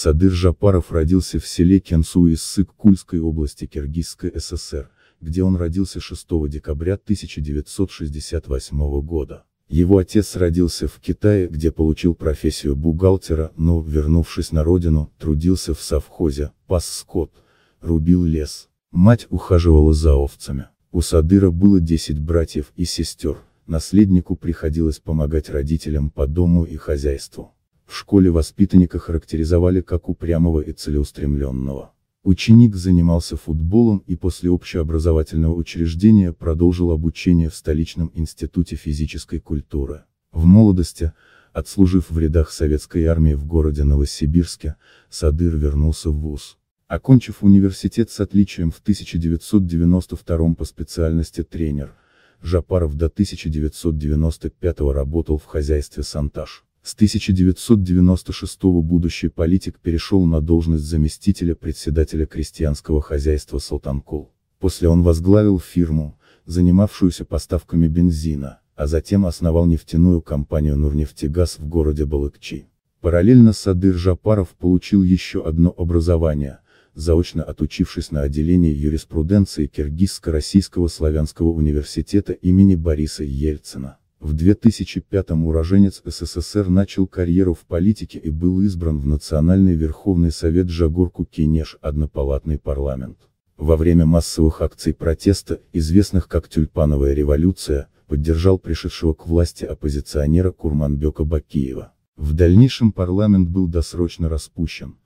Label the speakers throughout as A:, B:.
A: Садыр Жапаров родился в селе Кенсу Иссык Кульской области Киргизской ССР, где он родился 6 декабря 1968 года. Его отец родился в Китае, где получил профессию бухгалтера, но, вернувшись на родину, трудился в совхозе, пас скот, рубил лес. Мать ухаживала за овцами. У Садыра было 10 братьев и сестер, наследнику приходилось помогать родителям по дому и хозяйству. В школе воспитанника характеризовали как упрямого и целеустремленного. Ученик занимался футболом и после общеобразовательного учреждения продолжил обучение в столичном институте физической культуры. В молодости, отслужив в рядах советской армии в городе Новосибирске, Садыр вернулся в ВУЗ. Окончив университет с отличием в 1992 по специальности тренер, Жапаров до 1995 работал в хозяйстве «Сантаж». С 1996 будущий политик перешел на должность заместителя председателя крестьянского хозяйства Салтанкол. После он возглавил фирму, занимавшуюся поставками бензина, а затем основал нефтяную компанию «Нурнефтегаз» в городе Балыкчи. Параллельно Садыр Жапаров получил еще одно образование, заочно отучившись на отделении юриспруденции Киргизско-Российского славянского университета имени Бориса Ельцина. В 2005 уроженец СССР начал карьеру в политике и был избран в Национальный Верховный Совет Джагурку-Кенеш, однопалатный парламент. Во время массовых акций протеста, известных как «Тюльпановая революция», поддержал пришедшего к власти оппозиционера Курманбека Бакиева. В дальнейшем парламент был досрочно распущен,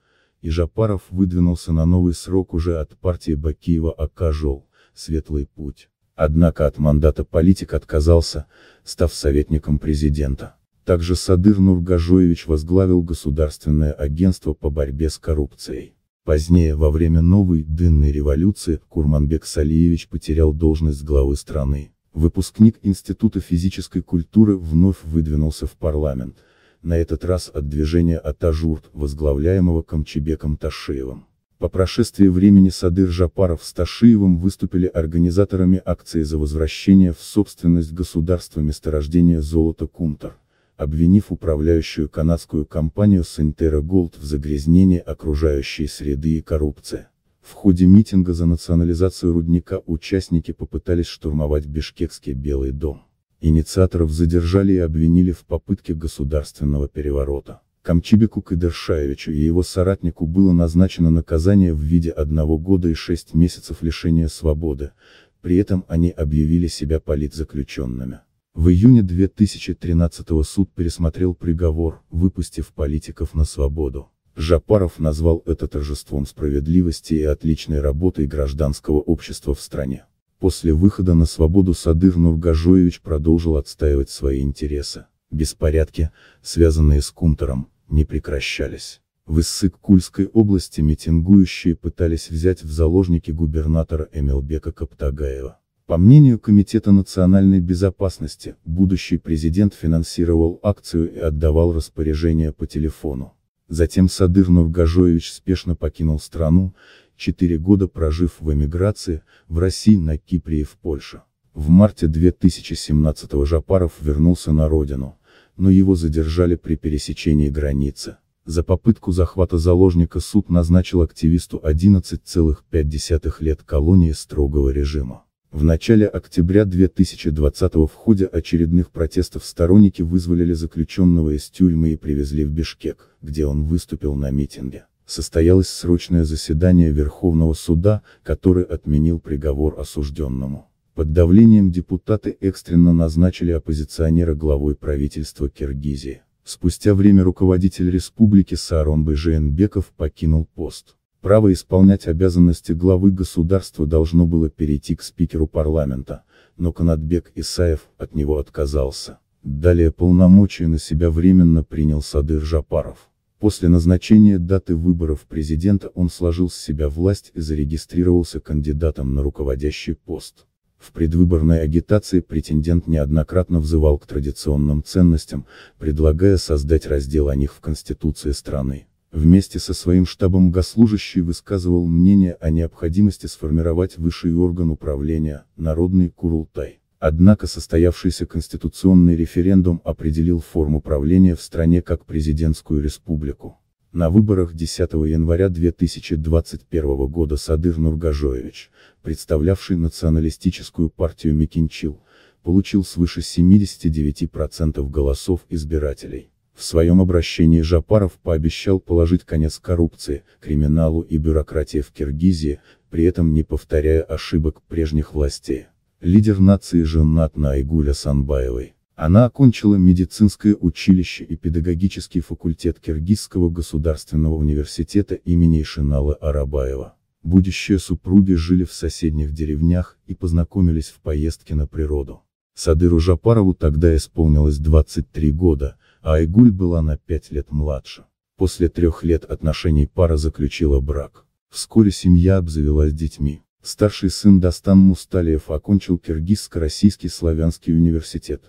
A: и Жапаров выдвинулся на новый срок уже от партии Бакиева Акажол, «Светлый путь». Однако от мандата политик отказался, став советником президента. Также Садыр Нургажоевич возглавил Государственное агентство по борьбе с коррупцией. Позднее, во время новой дынной революции, Курманбек Салиевич потерял должность главы страны. Выпускник Института физической культуры вновь выдвинулся в парламент, на этот раз от движения «Атажурт», возглавляемого Камчебеком Ташиевым. По прошествии времени Садыр Жапаров с Ташиевым выступили организаторами акции за возвращение в собственность государства месторождения золота Кумтар, обвинив управляющую канадскую компанию Сентера Голд в загрязнении окружающей среды и коррупции. В ходе митинга за национализацию рудника участники попытались штурмовать Бишкекский Белый дом. Инициаторов задержали и обвинили в попытке государственного переворота. Камчибеку Кыдершаевичу и его соратнику было назначено наказание в виде одного года и шесть месяцев лишения свободы, при этом они объявили себя политзаключенными. В июне 2013-го суд пересмотрел приговор, выпустив политиков на свободу. Жапаров назвал это торжеством справедливости и отличной работой гражданского общества в стране. После выхода на свободу Садыр Нургажоевич продолжил отстаивать свои интересы. Беспорядки, связанные с Кунтером, не прекращались. В Иссык-Кульской области митингующие пытались взять в заложники губернатора Эмилбека Каптагаева. По мнению Комитета национальной безопасности, будущий президент финансировал акцию и отдавал распоряжения по телефону. Затем Садыр Новгажоевич спешно покинул страну, четыре года прожив в эмиграции, в России, на Кипре и в Польше. В марте 2017 Жапаров вернулся на родину, но его задержали при пересечении границы. За попытку захвата заложника суд назначил активисту 11,5 лет колонии строгого режима. В начале октября 2020 в ходе очередных протестов сторонники вызволили заключенного из тюрьмы и привезли в Бишкек, где он выступил на митинге. Состоялось срочное заседание Верховного суда, который отменил приговор осужденному. Под давлением депутаты экстренно назначили оппозиционера главой правительства Киргизии. Спустя время руководитель республики Саарон Байжиенбеков покинул пост. Право исполнять обязанности главы государства должно было перейти к спикеру парламента, но Канатбек Исаев от него отказался. Далее полномочия на себя временно принял Садыр Жапаров. После назначения даты выборов президента он сложил с себя власть и зарегистрировался кандидатом на руководящий пост. В предвыборной агитации претендент неоднократно взывал к традиционным ценностям, предлагая создать раздел о них в Конституции страны. Вместе со своим штабом госслужащий высказывал мнение о необходимости сформировать высший орган управления, Народный Курултай. Однако состоявшийся конституционный референдум определил форму правления в стране как президентскую республику. На выборах 10 января 2021 года Садыр Нургажоевич, представлявший националистическую партию Микинчил, получил свыше 79% голосов избирателей. В своем обращении Жапаров пообещал положить конец коррупции, криминалу и бюрократии в Киргизии, при этом не повторяя ошибок прежних властей. Лидер нации женат на Айгуле Санбаевой. Она окончила медицинское училище и педагогический факультет Киргизского государственного университета имени Ишинала Арабаева. Будущие супруги жили в соседних деревнях и познакомились в поездке на природу. Садыру Жапарову тогда исполнилось 23 года, а Айгуль была на 5 лет младше. После трех лет отношений пара заключила брак. Вскоре семья обзавелась детьми. Старший сын Дастан Мусталиев окончил Киргизско-Российский славянский университет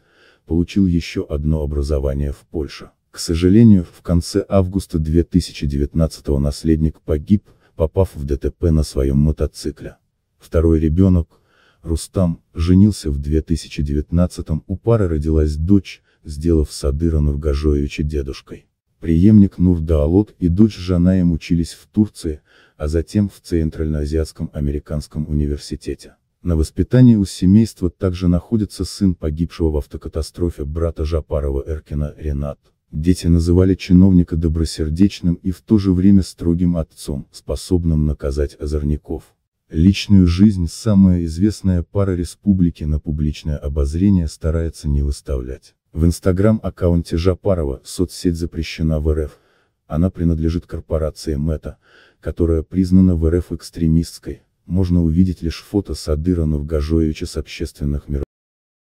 A: получил еще одно образование в Польше. К сожалению, в конце августа 2019 наследник погиб, попав в ДТП на своем мотоцикле. Второй ребенок, Рустам, женился в 2019 у пары родилась дочь, сделав Садыра Нургажоевича дедушкой. Приемник Нурдаалот и дочь Жанаем учились в Турции, а затем в Центральноазиатском американском университете. На воспитании у семейства также находится сын погибшего в автокатастрофе брата Жапарова Эркина Ренат. Дети называли чиновника добросердечным и в то же время строгим отцом, способным наказать озорников. Личную жизнь самая известная пара республики на публичное обозрение старается не выставлять. В инстаграм-аккаунте Жапарова соцсеть запрещена в РФ. Она принадлежит корпорации МЭТА, которая признана в РФ экстремистской, можно увидеть лишь фото Садыра Навгажоевича с общественных мероприятий.